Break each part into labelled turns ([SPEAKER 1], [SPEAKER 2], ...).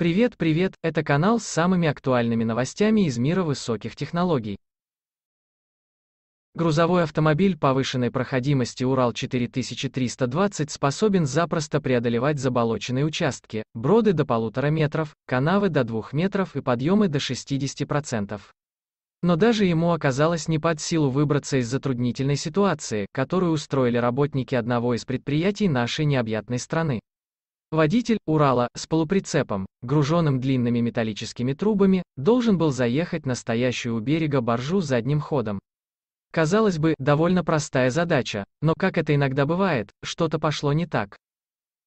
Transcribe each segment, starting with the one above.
[SPEAKER 1] Привет, привет, это канал с самыми актуальными новостями из мира высоких технологий. Грузовой автомобиль повышенной проходимости Урал-4320 способен запросто преодолевать заболоченные участки, броды до полутора метров, канавы до двух метров и подъемы до 60%. Но даже ему оказалось не под силу выбраться из затруднительной ситуации, которую устроили работники одного из предприятий нашей необъятной страны. Водитель «Урала» с полуприцепом, груженным длинными металлическими трубами, должен был заехать на стоящую у берега боржу задним ходом. Казалось бы, довольно простая задача, но как это иногда бывает, что-то пошло не так.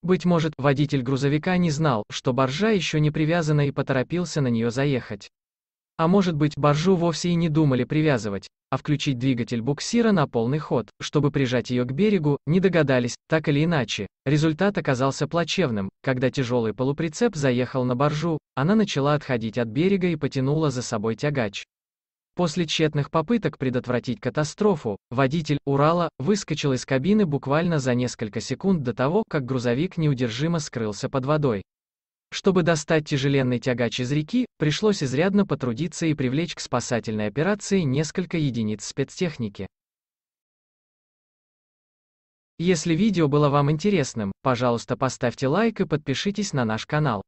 [SPEAKER 1] Быть может, водитель грузовика не знал, что боржа еще не привязана и поторопился на нее заехать. А может быть, боржу вовсе и не думали привязывать, а включить двигатель буксира на полный ход, чтобы прижать ее к берегу, не догадались, так или иначе. Результат оказался плачевным. Когда тяжелый полуприцеп заехал на боржу, она начала отходить от берега и потянула за собой тягач. После тщетных попыток предотвратить катастрофу, водитель «Урала» выскочил из кабины буквально за несколько секунд до того, как грузовик неудержимо скрылся под водой. Чтобы достать тяжеленный тягач из реки, пришлось изрядно потрудиться и привлечь к спасательной операции несколько единиц спецтехники. Если видео было вам интересным, пожалуйста поставьте лайк и подпишитесь на наш канал.